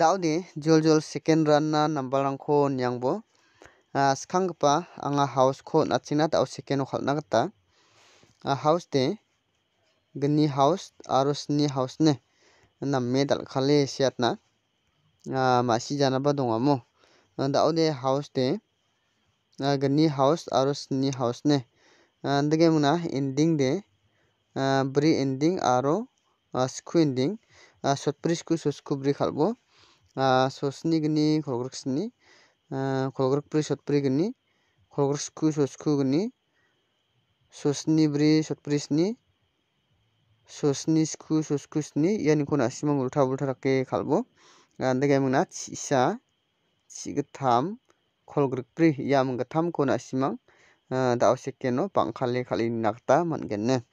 da·ode joljol second rana nambalrangko niangbo ah pa anga house ko on·achingna da·o seke no kal·na gita ah house de gini arus ni house ne na medal dal·kale seatna ah ma·si janaba dongamo ah, da·ode house de ah gini house arus ni house ne ah indege mingna ending de ah bri ending aro ah sku ending ah sotbri sku sosku bri kalbo sosni gini kolgruk sini kolgruk pri sotpri gini kolgruk sku sosku gini sosni bri sotpri sini sosni sku sosku sini ianiko nasimang ulta-ulta dake kalbo andegaimangna chisa chigitam kolgrikpri ia minggitamko nasimang daoseke no keno pangkali kali gita man·genne.